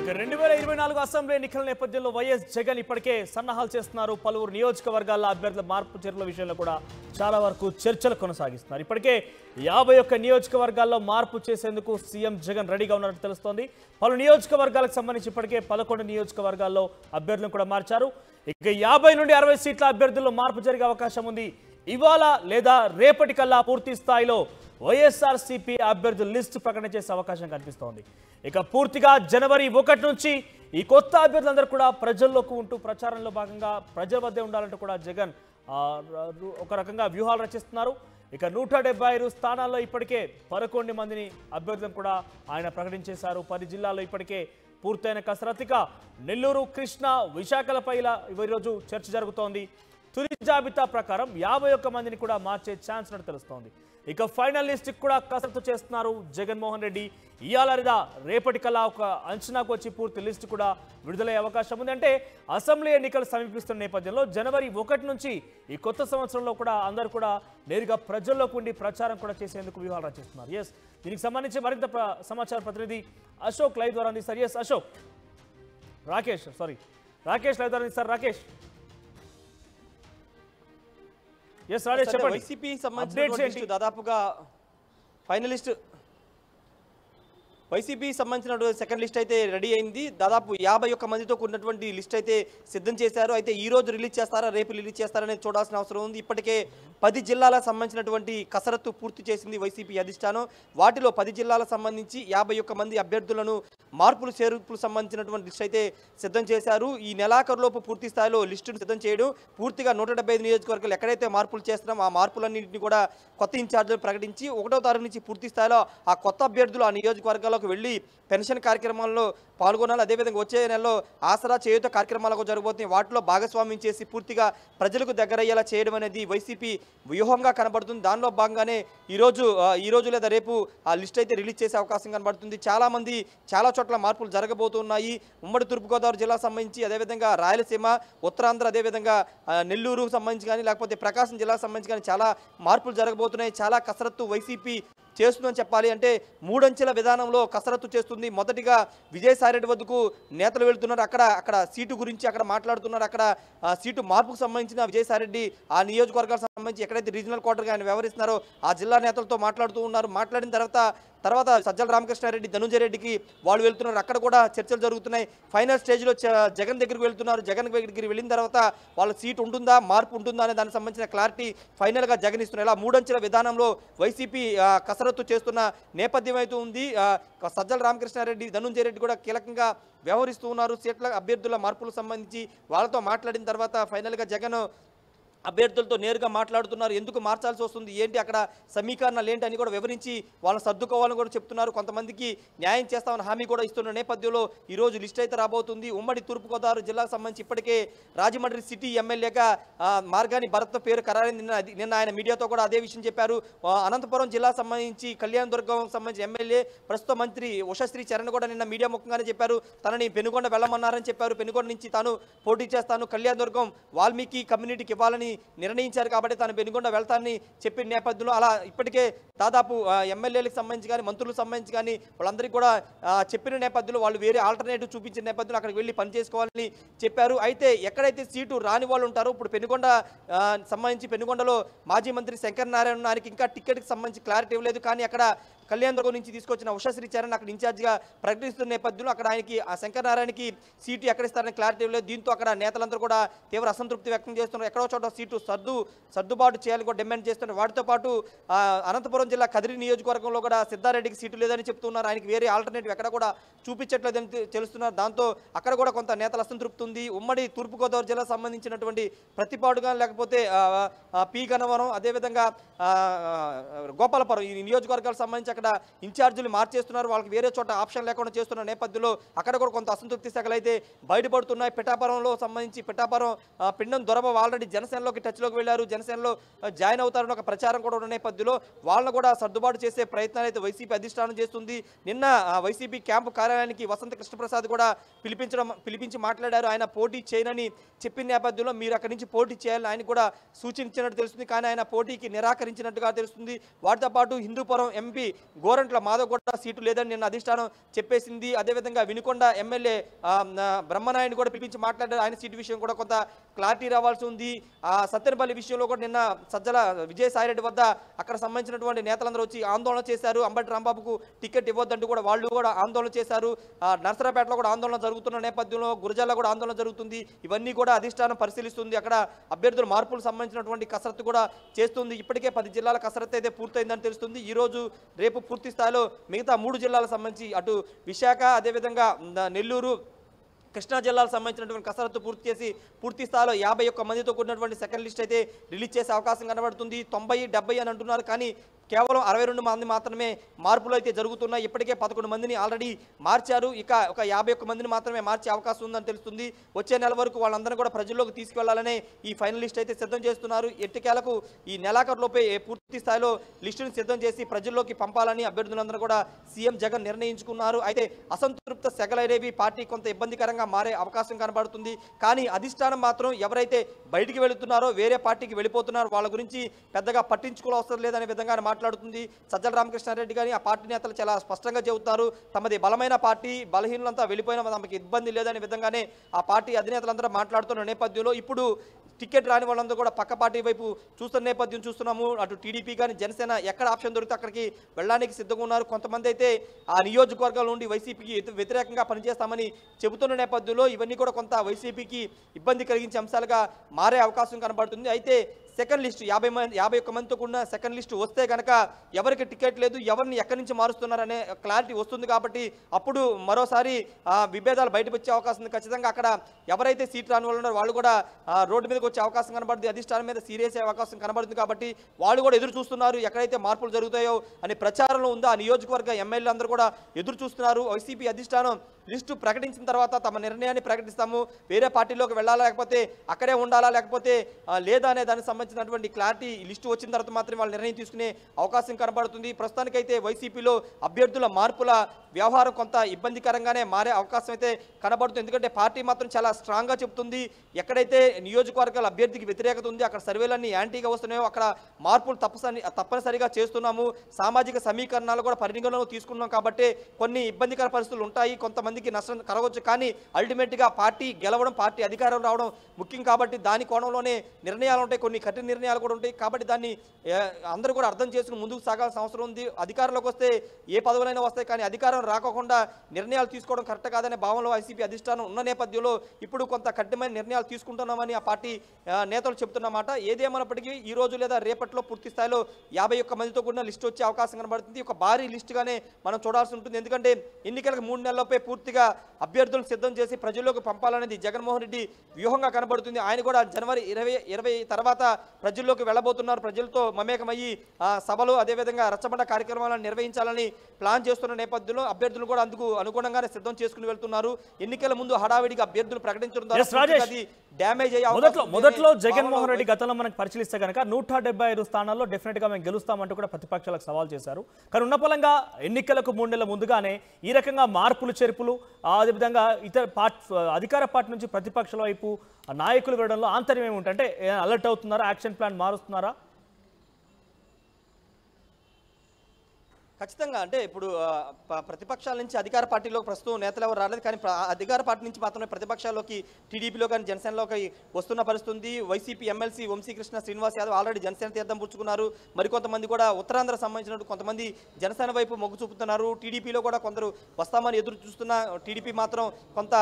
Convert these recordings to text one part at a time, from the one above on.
ఇక రెండు వేల ఇరవై నాలుగు అసెంబ్లీ ఎన్నికల నేపథ్యంలో వైఎస్ జగన్ ఇప్పటికే సన్నాహాలు చేస్తున్నారు పలువురు నియోజకవర్గాల అభ్యర్థుల మార్పు చర్యల విషయంలో కూడా చాలా వరకు చర్చలు కొనసాగిస్తున్నారు ఇప్పటికే యాభై ఒక్క నియోజకవర్గాల్లో మార్పు చేసేందుకు సీఎం జగన్ రెడీగా ఉన్నట్టు తెలుస్తోంది పలు నియోజకవర్గాలకు సంబంధించి ఇప్పటికే పదకొండు నియోజకవర్గాల్లో అభ్యర్థులను కూడా మార్చారు ఇక యాభై నుండి అరవై సీట్ల అభ్యర్థుల్లో మార్పు జరిగే అవకాశం ఉంది ఇవాళ లేదా రేపటికల్లా పూర్తి స్థాయిలో వైఎస్ఆర్సీపీ అభ్యర్థుల లిస్టు ప్రకటన చేసే అవకాశం కనిపిస్తోంది ఇక పూర్తిగా జనవరి ఒకటి నుంచి ఈ కొత్త అభ్యర్థులందరూ కూడా ప్రజల్లోకి ఉంటూ ప్రచారంలో భాగంగా ప్రజల వద్దే ఉండాలంటూ కూడా జగన్ ఒక రకంగా వ్యూహాలు రచిస్తున్నారు ఇక నూట డెబ్బై ఐదు స్థానాల్లో ఇప్పటికే పదకొండు మందిని అభ్యర్థులను కూడా ఆయన ప్రకటించేశారు పది జిల్లాల్లో ఇప్పటికే పూర్తయిన కసరత్తిక నెల్లూరు కృష్ణా విశాఖలపై ఈరోజు చర్చ జరుగుతోంది తుది జాబితా ప్రకారం యాభై ఒక్క మందిని కూడా మార్చే ఛాన్స్ ఉన్నట్టు తెలుస్తోంది ఇక ఫైనల్ కూడా కసరత్తు చేస్తున్నారు జగన్మోహన్ రెడ్డి ఇయాలరిదా రేపటి రేపటికల్లా ఒక అంచనాకు వచ్చి పూర్తి లిస్ట్ కూడా విడుదలయ్యే అవకాశం ఉంది అంటే అసెంబ్లీ ఎన్నికలు సమీపిస్తున్న నేపథ్యంలో జనవరి ఒకటి నుంచి ఈ కొత్త సంవత్సరంలో కూడా అందరూ కూడా నేరుగా ప్రజల్లోకి ఉండి ప్రచారం కూడా చేసేందుకు వ్యూహాలు రచిస్తున్నారు ఎస్ దీనికి సంబంధించి మరింత సమాచార ప్రతినిధి అశోక్ లైవ్ ద్వారా sir yes Ashok Rakesh sorry Rakesh live ద్వారా సార్ రాకేష్ ఎస్ రాజేష్ చెప్పండి వైసీపీ సంబంధించిన దాదాపుగా ఫైనలిస్ట్ వైసీపీ సంబంధించినటువంటి సెకండ్ లిస్ట్ అయితే రెడీ అయింది దాదాపు యాభై ఒక్క మందితో కూడినటువంటి లిస్ట్ అయితే సిద్ధం చేశారు అయితే ఈ రోజు రిలీజ్ చేస్తారా రేపు రిలీజ్ చేస్తారనేది చూడాల్సిన అవసరం ఉంది ఇప్పటికే పది జిల్లాలకు సంబంధించినటువంటి కసరత్తు పూర్తి చేసింది వైసీపీ అధిష్టానం వాటిలో పది జిల్లాలకు సంబంధించి యాభై ఒక్క మంది అభ్యర్థులను మార్పులు చేర్పులు సంబంధించినటువంటి లిస్ట్ అయితే సిద్ధం చేశారు ఈ నెలాఖరులోపు పూర్తి స్థాయిలో లిస్టును సిద్ధం చేయడం పూర్తిగా నూట డెబ్బై నియోజకవర్గాలు ఎక్కడైతే మార్పులు చేస్తున్నాం ఆ మార్పులన్నింటినీ కూడా కొత్త ఇన్ఛార్జీలు ప్రకటించి ఒకటో తారీఖు నుంచి పూర్తి స్థాయిలో ఆ కొత్త అభ్యర్థులు ఆ నియోజకవర్గాల్లో గ్రామాలకు వెళ్ళి పెన్షన్ కార్యక్రమాల్లో పాల్గొనాలి అదేవిధంగా వచ్చే నెలలో ఆసరా చేయుత కార్యక్రమాలకు జరగబోతున్నాయి వాటిలో భాగస్వామ్యం చేసి పూర్తిగా ప్రజలకు దగ్గరయ్యేలా చేయడం అనేది వైసీపీ వ్యూహంగా కనబడుతుంది దానిలో భాగంగానే ఈరోజు ఈరోజు లేదా రేపు ఆ లిస్ట్ అయితే రిలీజ్ చేసే అవకాశం కనబడుతుంది చాలామంది చాలా చోట్ల మార్పులు జరగబోతున్నాయి ఉమ్మడి తూర్పుగోదావరి జిల్లాకు సంబంధించి అదేవిధంగా రాయలసీమ ఉత్తరాంధ్ర అదేవిధంగా నెల్లూరుకు సంబంధించి కానీ లేకపోతే ప్రకాశం జిల్లాకు సంబంధించి కానీ చాలా మార్పులు జరగబోతున్నాయి చాలా కసరత్తు వైసీపీ చేస్తుందని చెప్పాలి అంటే మూడంచెల విధానంలో కసరత్తు చేస్తుంది మొదటిగా విజయసాయి రెడ్డి వద్దకు నేతలు వెళ్తున్నారు అక్కడ అక్కడ సీటు గురించి అక్కడ మాట్లాడుతున్నారు అక్కడ సీటు మార్పుకు సంబంధించిన విజయసాయి రెడ్డి ఆ నియోజకవర్గాలకు సంబంధించి ఎక్కడైతే రీజనల్ క్వార్టర్గా ఆయన వ్యవహరిస్తున్నారో ఆ జిల్లా నేతలతో మాట్లాడుతూ ఉన్నారు మాట్లాడిన తర్వాత తర్వాత సజ్జల రామకృష్ణారెడ్డి ధనుంజయ రెడ్డికి వాళ్ళు వెళ్తున్నారు అక్కడ కూడా చర్చలు జరుగుతున్నాయి ఫైనల్ స్టేజ్లో జగన్ దగ్గరికి వెళ్తున్నారు జగన్ దగ్గరికి వెళ్ళిన తర్వాత వాళ్ళ సీట్ ఉంటుందా మార్పు ఉంటుందా అనే దానికి సంబంధించిన క్లారిటీ ఫైనల్గా జగన్ ఇస్తున్నారు ఇలా మూడంచెల విధానంలో వైసీపీ కసరత్తు చేస్తున్న నేపథ్యం అయితే ఉంది సజ్జల రామకృష్ణారెడ్డి ధనుంజయ రెడ్డి కూడా కీలకంగా వ్యవహరిస్తూ ఉన్నారు సీట్ల అభ్యర్థుల మార్పులకు సంబంధించి వాళ్ళతో మాట్లాడిన తర్వాత ఫైనల్గా జగన్ అభ్యర్థులతో నేరుగా మాట్లాడుతున్నారు ఎందుకు మార్చాల్సి వస్తుంది ఏంటి అక్కడ సమీకరణలు ఏంటి అని కూడా వివరించి వాళ్ళని సర్దుకోవాలని కూడా చెప్తున్నారు కొంతమందికి న్యాయం చేస్తామని హామీ కూడా ఇస్తున్న నేపథ్యంలో ఈరోజు లిస్ట్ అయితే రాబోతుంది ఉమ్మడి తూర్పుగోదావరి జిల్లాకు సంబంధించి ఇప్పటికే రాజమండ్రి సిటీ ఎమ్మెల్యేగా మార్గాని భరత్ పేరు ఖరారైంది నిన్న నిన్న ఆయన మీడియాతో కూడా అదే విషయం చెప్పారు అనంతపురం జిల్లా సంబంధించి కళ్యాణ్ దుర్గం సంబంధించి ఎమ్మెల్యే ప్రస్తుత మంత్రి ఉషశ్రీ చరణ్ కూడా నిన్న మీడియా ముఖంగానే చెప్పారు తనని పెనుగొండ వెళ్ళమన్నారని చెప్పారు పెనుగొండ నుంచి తాను పోటీ చేస్తాను కళ్యాణ్ దుర్గం వాల్మీకి కమ్యూనిటీకి ఇవ్వాలని వెళ్తానని నిర్ణయించారు కాబట్టి తాను పెనుగొండ వెళ్తానని చెప్పిన నేపథ్యంలో అలా ఇప్పటికే దాదాపు ఎమ్మెల్యేలకు సంబంధించి కానీ మంత్రులకు సంబంధించి కానీ వాళ్ళందరికీ కూడా చెప్పిన నేపథ్యంలో వాళ్ళు వేరే ఆల్టర్నేటివ్ చూపించిన నేపథ్యంలో అక్కడికి వెళ్ళి పనిచేసుకోవాలని చెప్పారు అయితే ఎక్కడైతే సీటు రాని వాళ్ళు ఉంటారో ఇప్పుడు పెనుగొండ సంబంధించి పెనుగొండలో మాజీ మంత్రి శంకర్ నారాయణ నాయకు ఇంకా టికెట్కి సంబంధించి క్లారిటీ ఇవ్వలేదు కానీ అక్కడ కళ్యాణ్ నుంచి తీసుకొచ్చిన చరణ్ అక్కడ ఇన్ఛార్జిగా ప్రకటిస్తున్న నేపథ్యంలో అక్కడ ఆయనకి ఆ శంకరనారాయణకి సీటు ఎక్కడిస్తారని క్లారిటీ లేదు దీంతో అక్కడ నేతలందరూ కూడా తీవ్ర అసంతృప్తి వ్యక్తం చేస్తున్నారు ఎక్కడో చోట సీటు సర్దు సర్దుబాటు చేయాలని కూడా డిమాండ్ చేస్తున్నారు వాటితో పాటు అనంతపురం జిల్లా కదిరి నియోజకవర్గంలో కూడా సిద్ధారెడ్డికి సీటు లేదని చెప్తున్నారు ఆయనకి వేరే ఆల్టర్నేటివ్ ఎక్కడ కూడా చూపించట్లేదని తెలుస్తున్నారు దాంతో అక్కడ కూడా కొంత నేతల అసంతృప్తి ఉంది ఉమ్మడి తూర్పుగోదావరి జిల్లా సంబంధించినటువంటి ప్రతిపాడుగా లేకపోతే పి గనవరం అదేవిధంగా గోపాలపురం ఈ నియోజకవర్గాలకు సంబంధించి అక్కడ ఇన్ఛార్జీలు మార్చేస్తున్నారు వాళ్ళకి వేరే చోట ఆప్షన్ లేకుండా చేస్తున్న నేపథ్యంలో అక్కడ కూడా కొంత అసంతృప్తి శాఖలు అయితే బయటపడుతున్నాయి పిఠాపురంలో సంబంధించి పిఠాపురం పిండం దొరబాబు ఆల్రెడీ జనసేనలోకి టచ్లోకి వెళ్ళారు జనసేనలో జాయిన్ అవుతారని ఒక ప్రచారం కూడా ఉన్న నేపథ్యంలో వాళ్ళను కూడా సర్దుబాటు చేసే ప్రయత్నాలు అయితే వైసీపీ అధిష్టానం చేస్తుంది నిన్న వైసీపీ క్యాంపు కార్యాలయానికి వసంత కృష్ణప్రసాద్ కూడా పిలిపించడం పిలిపించి మాట్లాడారు ఆయన పోటీ చేయనని చెప్పిన నేపథ్యంలో మీరు అక్కడి నుంచి పోటీ చేయాలని ఆయన కూడా సూచించినట్టు తెలుస్తుంది కానీ ఆయన పోటీకి నిరాకరించినట్టుగా తెలుస్తుంది వాటితో పాటు హిందూపురం ఎంపీ గోరంట్ల మాధవ్ కూడా సీటు లేదని నిన్న అధిష్టానం చెప్పేసింది అదేవిధంగా వినుకొండ ఎమ్మెల్యే బ్రహ్మనాయుడు కూడా పిలిపించి మాట్లాడారు ఆయన సీటు విషయం కూడా కొంత క్లారిటీ రావాల్సి ఉంది ఆ సత్యనపల్లి విషయంలో కూడా నిన్న సజ్జల విజయసాయిరెడ్డి వద్ద అక్కడ సంబంధించినటువంటి నేతలందరూ వచ్చి ఆందోళన చేశారు అంబటి రాంబాబుకు టికెట్ ఇవ్వద్దంటూ కూడా వాళ్ళు కూడా ఆందోళన చేశారు నర్సరాపేటలో కూడా ఆందోళన జరుగుతున్న నేపథ్యంలో గురజాల్లో కూడా ఆందోళన జరుగుతుంది ఇవన్నీ కూడా అధిష్టానం పరిశీలిస్తుంది అక్కడ అభ్యర్థుల మార్పులు సంబంధించినటువంటి కసరత్తు కూడా చేస్తుంది ఇప్పటికే పది జిల్లాల కసరత్తు అయితే పూర్తయిందని తెలుస్తుంది ఈరోజు రేపు రేపు పూర్తి స్థాయిలో మిగతా మూడు జిల్లాలకు సంబంధించి అటు విశాఖ అదేవిధంగా నెల్లూరు కృష్ణా జిల్లాకు సంబంధించినటువంటి కసరత్తు పూర్తి చేసి పూర్తి స్థాయిలో యాభై ఒక్క మందితో కూడినటువంటి సెకండ్ లిస్ట్ అయితే రిలీజ్ చేసే అవకాశం కనబడుతుంది తొంభై డెబ్బై అని అంటున్నారు కానీ కేవలం అరవై రెండు మంది మాత్రమే మార్పులు అయితే జరుగుతున్నాయి ఇప్పటికే పదకొండు మందిని ఆల్రెడీ మార్చారు ఇక ఒక యాభై ఒక్క మందిని మాత్రమే మార్చే అవకాశం ఉందని తెలుస్తుంది వచ్చే నెల వరకు వాళ్ళందరినీ కూడా ప్రజల్లోకి తీసుకెళ్లాలనే ఈ ఫైనల్ లిస్ట్ అయితే సిద్ధం చేస్తున్నారు ఎట్టికేలకు ఈ నెలాఖరులోపే పూర్తి స్థాయిలో లిస్టును సిద్ధం చేసి ప్రజల్లోకి పంపాలని అభ్యర్థులందరూ కూడా సీఎం జగన్ నిర్ణయించుకున్నారు అయితే అసంతృప్త సెగలైనవి పార్టీ కొంత ఇబ్బందికరంగా మారే అవకాశం కనబడుతుంది కానీ అధిష్టానం మాత్రం ఎవరైతే బయటికి వెళుతున్నారో వేరే పార్టీకి వెళ్ళిపోతున్నారో వాళ్ళ గురించి పెద్దగా పట్టించుకోవాల్సిన లేదనే విధంగా మాట్లాడుతుంది సజ్జల రామకృష్ణారెడ్డి కానీ ఆ పార్టీ నేతలు చాలా స్పష్టంగా చెబుతారు తమది బలమైన పార్టీ బలహీనలంతా వెళ్ళిపోయిన తమకి ఇబ్బంది లేదనే విధంగానే ఆ పార్టీ అధినేతలందరూ మాట్లాడుతున్న నేపథ్యంలో ఇప్పుడు టికెట్ రాని వాళ్ళందరూ కూడా పక్క పార్టీ వైపు చూస్తున్న నేపథ్యం చూస్తున్నాము అటు టీడీపీ కానీ జనసేన ఎక్కడ ఆప్షన్ దొరికితే అక్కడికి వెళ్ళడానికి సిద్ధంగా ఉన్నారు కొంతమంది అయితే ఆ నియోజకవర్గాల నుండి వైసీపీకి వ్యతిరేకంగా పనిచేస్తామని చెబుతున్న నేపథ్యంలో ఇవన్నీ కూడా కొంత వైసీపీకి ఇబ్బంది కలిగించే అంశాలుగా మారే అవకాశం కనబడుతుంది అయితే సెకండ్ లిస్టు యాభై మంది యాభై ఒక్క మందితో కూడిన సెకండ్ లిస్టు వస్తే కనుక ఎవరికి టికెట్ లేదు ఎవరిని ఎక్కడి నుంచి మారుస్తున్నారనే క్లారిటీ వస్తుంది కాబట్టి అప్పుడు మరోసారి విభేదాలు బయటకు వచ్చే అవకాశం ఉంది ఖచ్చితంగా అక్కడ ఎవరైతే సీట్ రాని వాళ్ళు వాళ్ళు కూడా రోడ్డు మీదకి వచ్చే అవకాశం కనబడుతుంది అధిష్టానం మీద సీరియస్ అయ్యే అవకాశం కనబడుతుంది కాబట్టి వాళ్ళు కూడా ఎదురు చూస్తున్నారు ఎక్కడైతే మార్పులు జరుగుతాయో అనే ప్రచారంలో ఉందా నియోజకవర్గ అందరూ కూడా ఎదురు చూస్తున్నారు వైసీపీ అధిష్టానం లిస్టు ప్రకటించిన తర్వాత తమ నిర్ణయాన్ని ప్రకటిస్తాము వేరే పార్టీలోకి వెళ్ళాలా లేకపోతే అక్కడే ఉండాలా లేకపోతే లేదా అనే దానికి సంబంధించినటువంటి క్లారిటీ లిస్టు వచ్చిన తర్వాత మాత్రమే వాళ్ళు నిర్ణయం తీసుకునే అవకాశం కనబడుతుంది ప్రస్తుతానికైతే వైసీపీలో అభ్యర్థుల మార్పుల వ్యవహారం కొంత ఇబ్బందికరంగానే మారే అవకాశం అయితే కనబడుతుంది ఎందుకంటే పార్టీ మాత్రం చాలా స్ట్రాంగ్గా చెబుతుంది ఎక్కడైతే నియోజకవర్గాల అభ్యర్థికి వ్యతిరేకత ఉంది అక్కడ సర్వేలన్నీ యాంటీగా వస్తున్నాయో అక్కడ మార్పులు తప్పసరి తప్పనిసరిగా చేస్తున్నాము సామాజిక సమీకరణాలు కూడా పరిగణలో తీసుకున్నాం కాబట్టి కొన్ని ఇబ్బందికర పరిస్థితులు ఉంటాయి కొంతమంది మందికి నష్టం కలగవచ్చు కానీ అల్టిమేట్గా పార్టీ గెలవడం పార్టీ అధికారం రావడం ముఖ్యం కాబట్టి దాని కోణంలోనే నిర్ణయాలు ఉంటాయి కొన్ని కఠిన నిర్ణయాలు కూడా ఉంటాయి కాబట్టి దాన్ని అందరూ కూడా అర్థం చేసుకుని ముందుకు సాగాల్సిన అవసరం ఉంది అధికారంలోకి వస్తే ఏ పదవులైనా వస్తాయి కానీ అధికారం రాకుండా నిర్ణయాలు తీసుకోవడం కరెక్ట్ కాదనే భావనలో వైసీపీ అధిష్టానం ఉన్న నేపథ్యంలో ఇప్పుడు కొంత కఠినమైన నిర్ణయాలు తీసుకుంటున్నామని ఆ పార్టీ నేతలు చెబుతున్నమాట ఏదేమైనప్పటికీ ఈ రోజు లేదా రేపట్లో పూర్తి స్థాయిలో యాభై ఒక్క మందితో కూడిన లిస్ట్ వచ్చే అవకాశం కనబడుతుంది ఒక భారీ లిస్టుగానే మనం చూడాల్సి ఉంటుంది ఎందుకంటే ఎన్నికలకు మూడు నెలలపై పూర్తి పూర్తిగా అభ్యర్థులను సిద్ధం చేసి ప్రజల్లోకి పంపాలనేది జగన్మోహన్ రెడ్డి వ్యూహంగా కనబడుతుంది ఆయన కూడా జనవరి ఇరవై ఇరవై తర్వాత ప్రజల్లోకి వెళ్ళబోతున్నారు ప్రజలతో మమేకమయ్యి సభలు అదేవిధంగా రచ్చబండ కార్యక్రమాలను నిర్వహించాలని ప్లాన్ చేస్తున్న నేపథ్యంలో అభ్యర్థులు కూడా అందుకు అనుగుణంగానే సిద్ధం చేసుకుని వెళ్తున్నారు ఎన్నికల ముందు హడావిడిగా అభ్యర్థులు ప్రకటించడం ద్వారా అది డ్యామేజ్ అయ్యే మొదట్లో జగన్మోహన్ రెడ్డి గతంలో మనకు పరిశీలిస్తే కనుక నూట డెబ్బై ఐదు స్థానాల్లో గా మేము గెలుస్తామంటూ కూడా ప్రతిపక్షాలకు సవాల్ చేశారు కానీ ఉన్న ఎన్నికలకు మూడు నెలల ముందుగానే ఈ రకంగా మార్పులు చేర్పులు అదేవిధంగా ఇతర పార్ట్ అధికార పార్టీ నుంచి ప్రతిపక్షాల వైపు నాయకులు వెళ్ళడంలో ఆంతర్యం ఏముంటే అంటే అలర్ట్ అవుతున్నారా యాక్షన్ ప్లాన్ మారుస్తున్నారా ఖచ్చితంగా అంటే ఇప్పుడు ప్రతిపక్షాల నుంచి అధికార పార్టీలో ప్రస్తుతం నేతలు ఎవరు రాలేదు కానీ అధికార పార్టీ నుంచి మాత్రమే ప్రతిపక్షాల్లోకి టీడీపీలో కానీ జనసేనలోకి వస్తున్న పరిస్థితుంది వైసీపీ ఎమ్మెల్సీ వంశీకృష్ణ శ్రీనివాస్ యాదవ్ ఆల్రెడీ జనసేన తీర్థం పుచ్చుకున్నారు మరికొంతమంది కూడా ఉత్తరాంధ్ర సంబంధించినట్టు కొంతమంది జనసేన వైపు మొగ్గు చూపుతున్నారు టీడీపీలో కూడా కొందరు వస్తామని ఎదురు చూస్తున్న టీడీపీ మాత్రం కొంత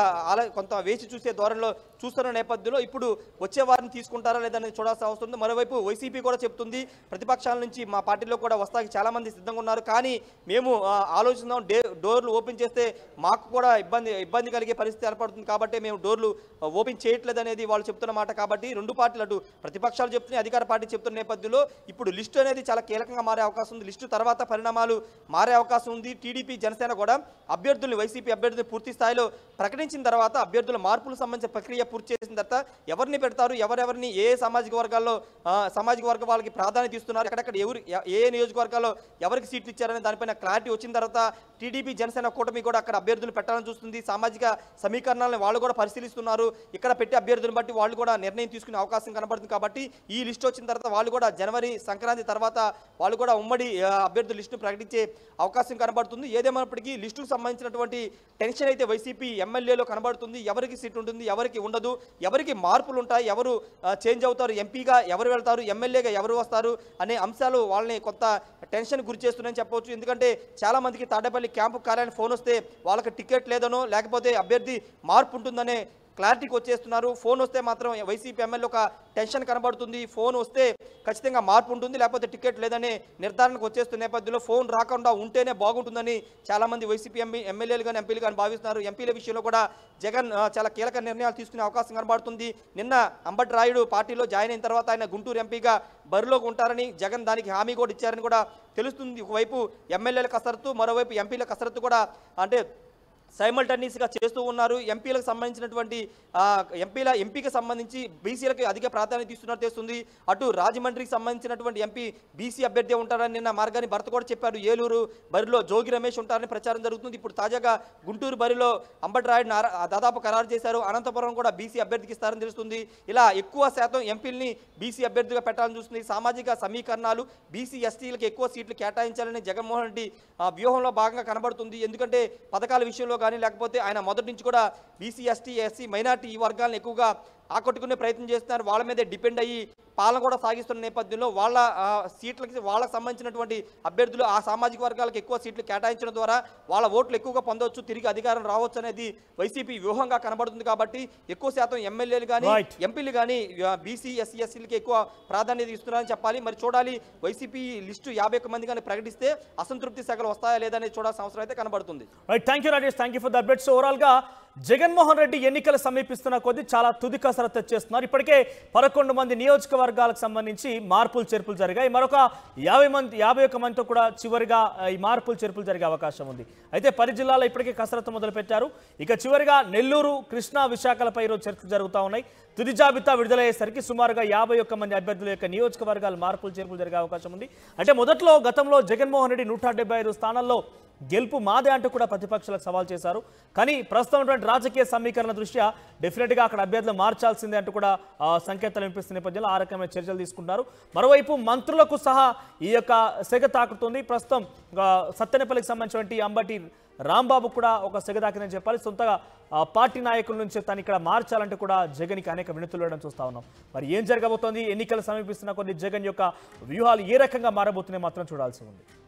కొంత వేచి చూసే ధోరణిలో చూస్తున్న నేపథ్యంలో ఇప్పుడు వచ్చే వారిని తీసుకుంటారా లేదని చూడాల్సిన అవసరం ఉంది మరోవైపు వైసీపీ కూడా చెప్తుంది ప్రతిపక్షాల నుంచి మా పార్టీలో కూడా వస్తాకి చాలామంది సిద్ధంగా ఉన్నారు కానీ కానీ మేము ఆలోచిస్తున్నాం డే డోర్లు ఓపెన్ చేస్తే మాకు కూడా ఇబ్బంది ఇబ్బంది కలిగే పరిస్థితి ఏర్పడుతుంది కాబట్టి మేము డోర్లు ఓపెన్ చేయట్లేదు అనేది వాళ్ళు చెప్తున్నమాట కాబట్టి రెండు పార్టీలు అటు ప్రతిపక్షాలు చెప్తున్నాయి అధికార పార్టీ చెప్తున్న నేపథ్యంలో ఇప్పుడు లిస్టు అనేది చాలా కీలకంగా మారే అవకాశం ఉంది లిస్టు తర్వాత పరిణామాలు మారే అవకాశం ఉంది టీడీపీ జనసేన కూడా అభ్యర్థుల్ని వైసీపీ అభ్యర్థులు పూర్తి స్థాయిలో ప్రకటించిన తర్వాత అభ్యర్థుల మార్పులకు సంబంధించిన ప్రక్రియ పూర్తి చేసిన తర్వాత ఎవరిని పెడతారు ఎవరెవరిని ఏ సామాజిక వర్గాల్లో సామాజిక వర్గ వాళ్ళకి ప్రాధాన్యత ఇస్తున్నారు ఎక్కడెక్కడ ఎవరు ఏ నియోజకవర్గాల్లో ఎవరికి సీట్లు ఇచ్చారని అనే దానిపైన క్లారిటీ వచ్చిన తర్వాత టీడీపీ జనసేన కూటమి కూడా అక్కడ అభ్యర్థులు పెట్టాలని చూస్తుంది సామాజిక సమీకరణాలను వాళ్ళు కూడా పరిశీలిస్తున్నారు ఇక్కడ పెట్టే అభ్యర్థులను బట్టి వాళ్ళు కూడా నిర్ణయం తీసుకునే అవకాశం కనబడుతుంది కాబట్టి ఈ లిస్ట్ వచ్చిన తర్వాత వాళ్ళు కూడా జనవరి సంక్రాంతి తర్వాత వాళ్ళు కూడా ఉమ్మడి అభ్యర్థుల లిస్టును ప్రకటించే అవకాశం కనబడుతుంది ఏదేమైనప్పటికీ లిస్టుకు సంబంధించినటువంటి టెన్షన్ అయితే వైసీపీ ఎమ్మెల్యేలో కనబడుతుంది ఎవరికి సీట్ ఉంటుంది ఎవరికి ఉండదు ఎవరికి మార్పులు ఉంటాయి ఎవరు చేంజ్ అవుతారు ఎంపీగా ఎవరు వెళ్తారు ఎమ్మెల్యేగా ఎవరు వస్తారు అనే అంశాలు వాళ్ళని కొత్త టెన్షన్ గురి చేస్తున్నాయని చెప్పవచ్చు చెప్పుకోవచ్చు ఎందుకంటే చాలామందికి తాడేపల్లి క్యాంపు కార్యాలయం ఫోన్ వస్తే వాళ్ళకి టికెట్ లేదనో లేకపోతే అభ్యర్థి మార్పు ఉంటుందనే క్లారిటీకి వచ్చేస్తున్నారు ఫోన్ వస్తే మాత్రం వైసీపీ ఎమ్మెల్యే ఒక టెన్షన్ కనబడుతుంది ఫోన్ వస్తే ఖచ్చితంగా మార్పు ఉంటుంది లేకపోతే టికెట్ లేదని నిర్ధారణకు వచ్చేస్తున్న నేపథ్యంలో ఫోన్ రాకుండా ఉంటేనే బాగుంటుందని చాలామంది వైసీపీ ఎంపీ ఎమ్మెల్యేలు కానీ ఎంపీలు కానీ భావిస్తున్నారు ఎంపీల విషయంలో కూడా జగన్ చాలా కీలక నిర్ణయాలు తీసుకునే అవకాశం కనబడుతుంది నిన్న అంబటి రాయుడు పార్టీలో జాయిన్ అయిన తర్వాత ఆయన గుంటూరు ఎంపీగా బరిలోకి ఉంటారని జగన్ దానికి హామీ కూడా ఇచ్చారని కూడా తెలుస్తుంది ఒకవైపు ఎమ్మెల్యేల కసరత్తు మరోవైపు ఎంపీల కసరత్తు కూడా అంటే సైమల్టనీస్గా చేస్తూ ఉన్నారు ఎంపీలకు సంబంధించినటువంటి ఎంపీల ఎంపీకి సంబంధించి బీసీలకు అధిక ప్రాధాన్యత ఇస్తున్నట్టు తెలుస్తుంది అటు రాజమండ్రికి సంబంధించినటువంటి ఎంపీ బీసీ అభ్యర్థి ఉంటారని నిన్న మార్గాన్ని భర్త కూడా చెప్పారు ఏలూరు బరిలో జోగి రమేష్ ఉంటారని ప్రచారం జరుగుతుంది ఇప్పుడు తాజాగా గుంటూరు బరిలో అంబటరాయుడు దాదాపు ఖరారు చేశారు అనంతపురం కూడా బీసీ అభ్యర్థికి ఇస్తారని తెలుస్తుంది ఇలా ఎక్కువ శాతం ఎంపీలని బీసీ అభ్యర్థిగా పెట్టాలని చూస్తుంది సామాజిక సమీకరణాలు బీసీ ఎస్టీలకు ఎక్కువ సీట్లు కేటాయించాలని జగన్మోహన్ రెడ్డి వ్యూహంలో భాగంగా కనబడుతుంది ఎందుకంటే పథకాల విషయంలో కానీ లేకపోతే ఆయన మొదటి నుంచి కూడా బీసీ ఎస్టీ ఎస్సీ మైనార్టీ ఈ వర్గాలను ఎక్కువగా ఆకట్టుకునే ప్రయత్నం చేస్తున్నారు వాళ్ళ మీదే డిపెండ్ అయ్యి పాలన కూడా సాగిస్తున్న నేపథ్యంలో వాళ్ళ సీట్లకి వాళ్ళకి సంబంధించినటువంటి అభ్యర్థులు ఆ సామాజిక వర్గాలకు ఎక్కువ సీట్లు కేటాయించడం ద్వారా వాళ్ళ ఓట్లు ఎక్కువగా పొందవచ్చు తిరిగి అధికారం రావచ్చు అనేది వైసీపీ వ్యూహంగా కనబడుతుంది కాబట్టి ఎక్కువ శాతం ఎమ్మెల్యేలు కానీ ఎంపీలు కానీ బీసీ ఎస్సీ ఎస్సీలకి ఎక్కువ ప్రాధాన్యత ఇస్తున్నారని చెప్పాలి మరి చూడాలి వైసీపీ లిస్టు యాభై మంది కానీ ప్రకటిస్తే అసంతృప్తి శాఖలు వస్తాయా లేదా అనేది చూడాల్సిన అవసరం అయితే కనబడుతుంది thank you Rajesh thank you for the updates ఓవరాల్గా జగన్మోహన్ రెడ్డి ఎన్నికలు సమీపిస్తున్న కొద్దీ చాలా తుది కసరత్తు చేస్తున్నారు ఇప్పటికే పదకొండు మంది నియోజకవర్గాలకు సంబంధించి మార్పులు చేర్పులు జరిగాయి మరొక యాభై మంది యాభై ఒక్క మందితో కూడా చివరిగా ఈ మార్పులు చేర్పులు జరిగే అవకాశం ఉంది అయితే పది జిల్లాలో ఇప్పటికే కసరత్తు మొదలుపెట్టారు ఇక చివరిగా నెల్లూరు కృష్ణా విశాఖలపై ఈరోజు చర్చలు జరుగుతూ ఉన్నాయి తుది జాబితా విడుదలయ్యేసరికి సుమారుగా యాభై ఒక్క మంది అభ్యర్థుల యొక్క నియోజకవర్గాలు మార్పులు చేర్పులు జరిగే అవకాశం ఉంది అంటే మొదట్లో గతంలో జగన్మోహన్ రెడ్డి నూట స్థానాల్లో గెలుపు మాదే అంటూ కూడా ప్రతిపక్షాలకు సవాల్ చేశారు కానీ ప్రస్తుతం రాజకీయ సమీకరణ దృష్ట్యా డెఫినెట్గా అక్కడ అభ్యర్థులు మార్చాల్సిందే అంటూ కూడా సంకేతాలు వినిపిస్తున్న నేపథ్యంలో ఆ రకమైన చర్యలు తీసుకుంటున్నారు మరోవైపు మంత్రులకు సహా ఈ యొక్క సెగ తాకుతుంది ప్రస్తుతం సత్తెనపల్లికి సంబంధించినటువంటి అంబటి రాంబాబు కూడా ఒక సెగ తాకిందని చెప్పాలి సొంతగా పార్టీ నాయకుల నుంచి తను ఇక్కడ మార్చాలంటే కూడా జగన్కి అనేక వినతులు వేయడం చూస్తా ఉన్నాం మరి ఏం జరగబోతోంది ఎన్నికలు సమీపిస్తున్న కొన్ని జగన్ యొక్క వ్యూహాలు ఏ రకంగా మారబోతున్నాయి మాత్రం చూడాల్సి ఉంది